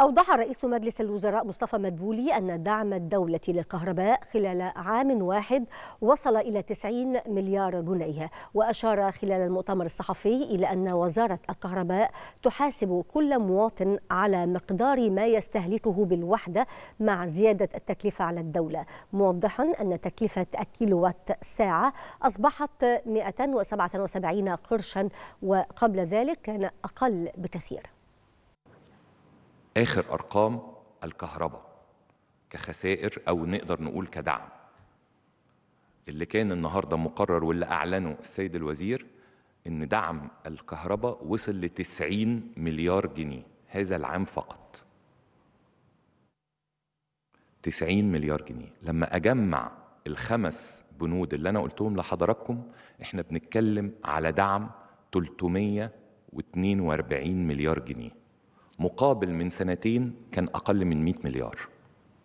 أوضح رئيس مجلس الوزراء مصطفى مدبولي أن دعم الدولة للكهرباء خلال عام واحد وصل إلى 90 مليار جنيه وأشار خلال المؤتمر الصحفي إلى أن وزارة الكهرباء تحاسب كل مواطن على مقدار ما يستهلكه بالوحدة مع زيادة التكلفة على الدولة موضحا أن تكلفة الكيلووات ساعة أصبحت 177 قرشا وقبل ذلك كان أقل بكثير آخر أرقام الكهرباء كخسائر أو نقدر نقول كدعم اللي كان النهاردة مقرر واللي أعلنه السيد الوزير إن دعم الكهرباء وصل ل 90 مليار جنيه هذا العام فقط 90 مليار جنيه لما أجمع الخمس بنود اللي أنا قلتهم لحضراتكم إحنا بنتكلم على دعم 342 مليار جنيه مقابل من سنتين كان أقل من 100 مليار